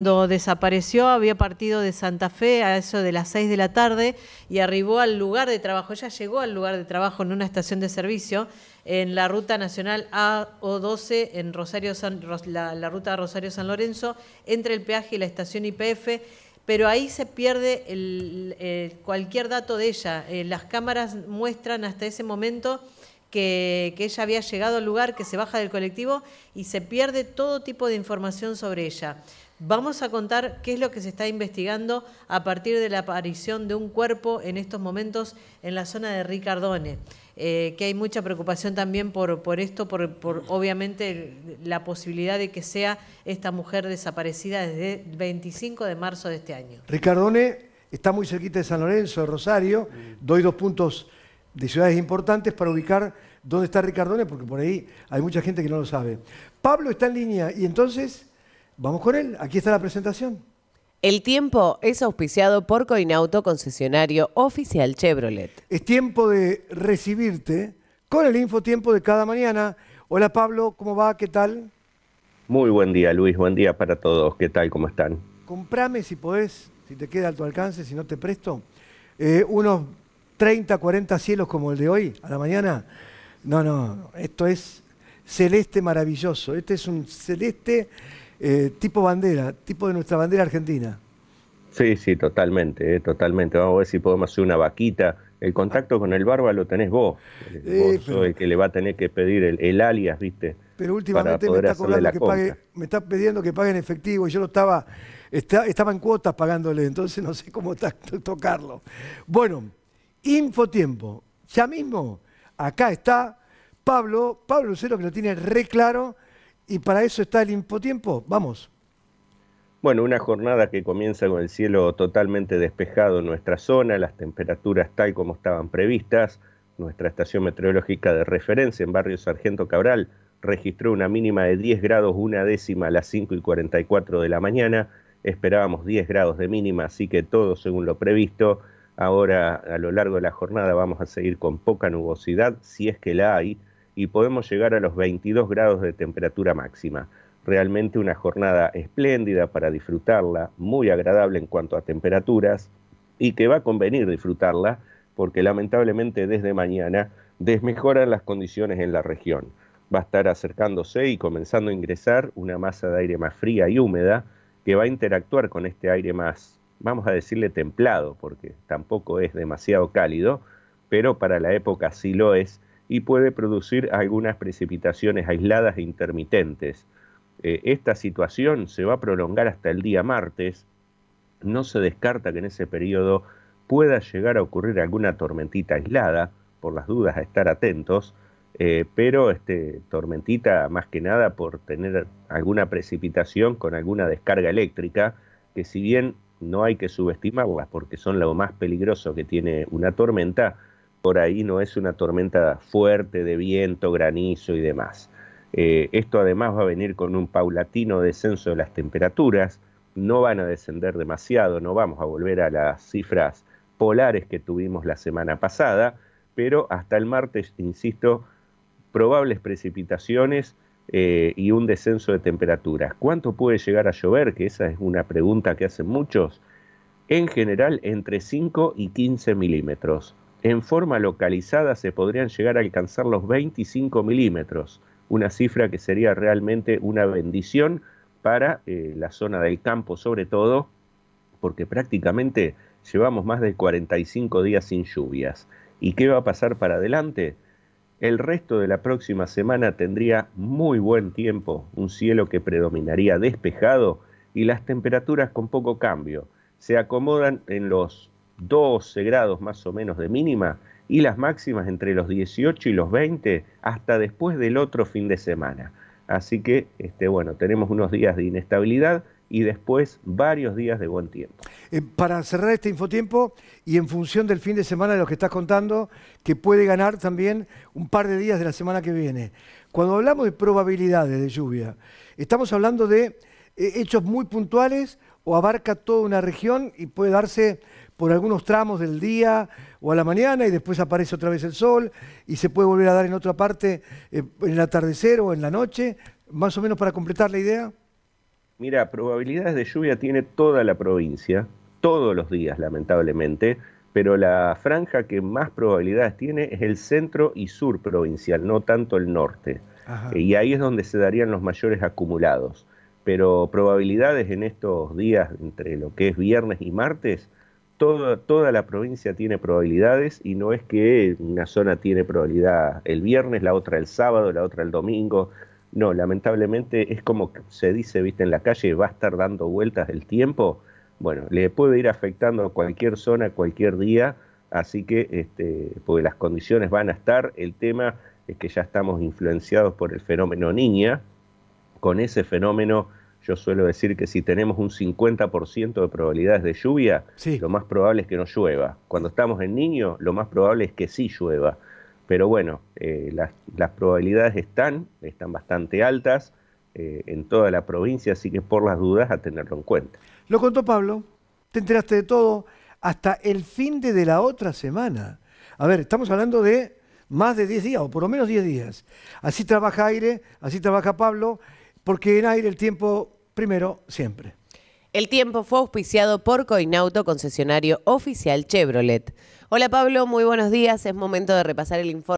Cuando desapareció había partido de Santa Fe a eso de las 6 de la tarde y arribó al lugar de trabajo, ella llegó al lugar de trabajo en una estación de servicio en la ruta nacional AO12 en Rosario la, ruta ruta Rosario San Lorenzo entre el peaje y la estación IPF, pero ahí se pierde cualquier dato de ella. Eh, las cámaras muestran hasta ese momento que, que ella había llegado al lugar, que se baja del colectivo y se pierde todo tipo de información sobre ella. Vamos a contar qué es lo que se está investigando a partir de la aparición de un cuerpo en estos momentos en la zona de Ricardone, eh, que hay mucha preocupación también por, por esto, por, por, obviamente la posibilidad de que sea esta mujer desaparecida desde el 25 de marzo de este año. Ricardone está muy cerquita de San Lorenzo, de Rosario, doy dos puntos de ciudades importantes para ubicar dónde está Ricardone, porque por ahí hay mucha gente que no lo sabe. Pablo está en línea y entonces... Vamos con él, aquí está la presentación. El tiempo es auspiciado por Coinauto, concesionario oficial Chevrolet. Es tiempo de recibirte con el infotiempo de cada mañana. Hola Pablo, ¿cómo va? ¿Qué tal? Muy buen día Luis, buen día para todos. ¿Qué tal? ¿Cómo están? Comprame si podés, si te queda a tu alcance, si no te presto, eh, unos 30, 40 cielos como el de hoy, a la mañana. No, no, esto es celeste maravilloso. Este es un celeste eh, tipo bandera, tipo de nuestra bandera argentina. Sí, sí, totalmente, eh, totalmente. Vamos a ver si podemos hacer una vaquita. El contacto con el barba lo tenés vos. Eh, vos el que le va a tener que pedir el, alias, ¿viste? Pero últimamente me está, que me está pidiendo que pague en efectivo y yo lo estaba, estaba en cuotas pagándole, entonces no sé cómo tocarlo. Bueno, infotiempo. Ya mismo, acá está Pablo, Pablo Lucero que lo tiene re claro y para eso está el impotiempo? Vamos. Bueno, una jornada que comienza con el cielo totalmente despejado en nuestra zona, las temperaturas tal como estaban previstas. Nuestra estación meteorológica de referencia en Barrio Sargento Cabral registró una mínima de 10 grados una décima a las 5 y 44 de la mañana. Esperábamos 10 grados de mínima, así que todo según lo previsto. Ahora, a lo largo de la jornada, vamos a seguir con poca nubosidad, si es que la hay y podemos llegar a los 22 grados de temperatura máxima. Realmente una jornada espléndida para disfrutarla, muy agradable en cuanto a temperaturas y que va a convenir disfrutarla porque lamentablemente desde mañana desmejoran las condiciones en la región. Va a estar acercándose y comenzando a ingresar una masa de aire más fría y húmeda que va a interactuar con este aire más, vamos a decirle templado, porque tampoco es demasiado cálido, pero para la época sí lo es y puede producir algunas precipitaciones aisladas e intermitentes. Eh, esta situación se va a prolongar hasta el día martes. No se descarta que en ese periodo pueda llegar a ocurrir alguna tormentita aislada, por las dudas a estar atentos, eh, pero este, tormentita más que nada por tener alguna precipitación con alguna descarga eléctrica, que si bien no hay que subestimarlas porque son lo más peligroso que tiene una tormenta, por ahí no es una tormenta fuerte de viento, granizo y demás. Eh, esto además va a venir con un paulatino descenso de las temperaturas, no van a descender demasiado, no vamos a volver a las cifras polares que tuvimos la semana pasada, pero hasta el martes, insisto, probables precipitaciones eh, y un descenso de temperaturas. ¿Cuánto puede llegar a llover? Que esa es una pregunta que hacen muchos. En general, entre 5 y 15 milímetros en forma localizada se podrían llegar a alcanzar los 25 milímetros, una cifra que sería realmente una bendición para eh, la zona del campo sobre todo, porque prácticamente llevamos más de 45 días sin lluvias. ¿Y qué va a pasar para adelante? El resto de la próxima semana tendría muy buen tiempo, un cielo que predominaría despejado y las temperaturas con poco cambio. Se acomodan en los 12 grados más o menos de mínima y las máximas entre los 18 y los 20 hasta después del otro fin de semana. Así que, este, bueno, tenemos unos días de inestabilidad y después varios días de buen tiempo. Eh, para cerrar este infotiempo y en función del fin de semana de lo que estás contando, que puede ganar también un par de días de la semana que viene. Cuando hablamos de probabilidades de lluvia, estamos hablando de eh, hechos muy puntuales o abarca toda una región y puede darse por algunos tramos del día o a la mañana y después aparece otra vez el sol y se puede volver a dar en otra parte eh, en el atardecer o en la noche, más o menos para completar la idea? Mira, probabilidades de lluvia tiene toda la provincia, todos los días lamentablemente, pero la franja que más probabilidades tiene es el centro y sur provincial, no tanto el norte. Y ahí es donde se darían los mayores acumulados pero probabilidades en estos días, entre lo que es viernes y martes, toda toda la provincia tiene probabilidades y no es que una zona tiene probabilidad el viernes, la otra el sábado, la otra el domingo. No, lamentablemente es como se dice, viste, en la calle, va a estar dando vueltas el tiempo. Bueno, le puede ir afectando a cualquier zona, cualquier día, así que, este, pues las condiciones van a estar. El tema es que ya estamos influenciados por el fenómeno niña. Con ese fenómeno yo suelo decir que si tenemos un 50% de probabilidades de lluvia, lo más probable es que no llueva. Cuando estamos en niño, lo más probable es que sí llueva. Pero bueno, eh, las, probabilidades están, están bastante altas eh, en toda la provincia, así que por las dudas a tenerlo en cuenta. Lo contó Pablo, te enteraste de todo hasta el fin de, de la otra semana. A ver, estamos hablando de más de 10 días, o por lo menos 10 días. Así trabaja Aire, así trabaja Pablo, porque en aire el tiempo primero siempre. El tiempo fue auspiciado por Coinauto, concesionario oficial Chevrolet. Hola Pablo, muy buenos días. Es momento de repasar el informe.